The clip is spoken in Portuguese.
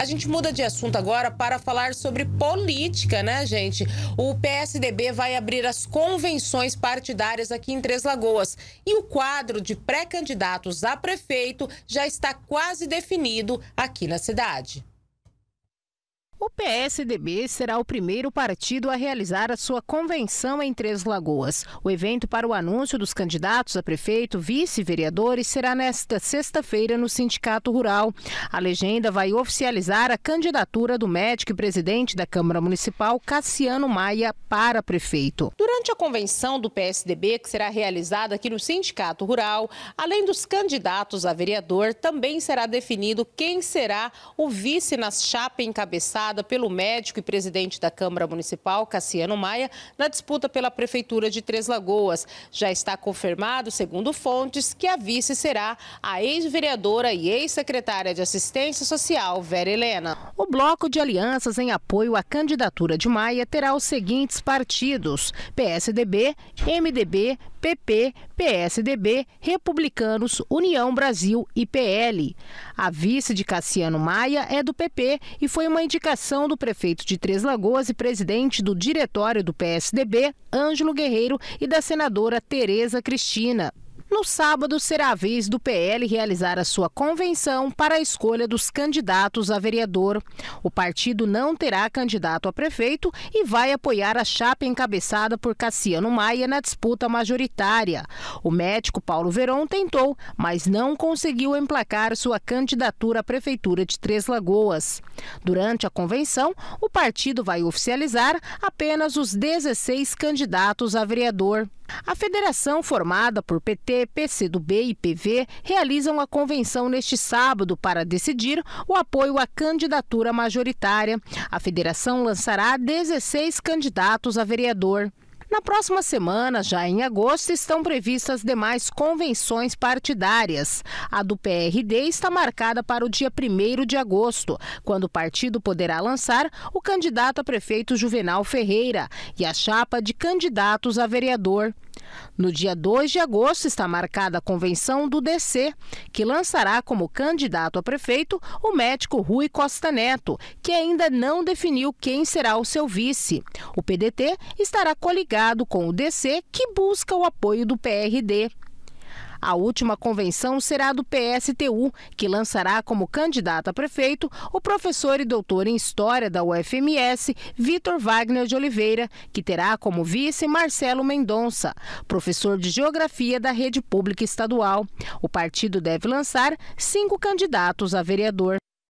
A gente muda de assunto agora para falar sobre política, né, gente? O PSDB vai abrir as convenções partidárias aqui em Três Lagoas. E o quadro de pré-candidatos a prefeito já está quase definido aqui na cidade. O PSDB será o primeiro partido a realizar a sua convenção em Três Lagoas. O evento para o anúncio dos candidatos a prefeito, vice-vereadores será nesta sexta-feira no Sindicato Rural. A legenda vai oficializar a candidatura do médico e presidente da Câmara Municipal, Cassiano Maia, para prefeito. Durante a convenção do PSDB, que será realizada aqui no Sindicato Rural, além dos candidatos a vereador, também será definido quem será o vice na chapa encabeçada pelo médico e presidente da Câmara Municipal, Cassiano Maia, na disputa pela Prefeitura de Três Lagoas. Já está confirmado, segundo fontes, que a vice será a ex-vereadora e ex-secretária de Assistência Social, Vera Helena. O bloco de alianças em apoio à candidatura de Maia terá os seguintes partidos: PSDB, MDB, PP, PSDB, Republicanos, União Brasil e PL. A vice de Cassiano Maia é do PP e foi uma indicação indicação do prefeito de Três Lagoas e presidente do diretório do PSDB, Ângelo Guerreiro, e da senadora Tereza Cristina. No sábado, será a vez do PL realizar a sua convenção para a escolha dos candidatos a vereador. O partido não terá candidato a prefeito e vai apoiar a chapa encabeçada por Cassiano Maia na disputa majoritária. O médico Paulo Veron tentou, mas não conseguiu emplacar sua candidatura à prefeitura de Três Lagoas. Durante a convenção, o partido vai oficializar apenas os 16 candidatos a vereador. A federação, formada por PT, PCdoB e PV, realizam a convenção neste sábado para decidir o apoio à candidatura majoritária. A federação lançará 16 candidatos a vereador. Na próxima semana, já em agosto, estão previstas demais convenções partidárias. A do PRD está marcada para o dia 1 de agosto, quando o partido poderá lançar o candidato a prefeito Juvenal Ferreira e a chapa de candidatos a vereador. No dia 2 de agosto está marcada a convenção do DC, que lançará como candidato a prefeito o médico Rui Costa Neto, que ainda não definiu quem será o seu vice. O PDT estará coligado com o DC, que busca o apoio do PRD. A última convenção será do PSTU, que lançará como candidato a prefeito o professor e doutor em História da UFMS, Vitor Wagner de Oliveira, que terá como vice Marcelo Mendonça, professor de Geografia da Rede Pública Estadual. O partido deve lançar cinco candidatos a vereador.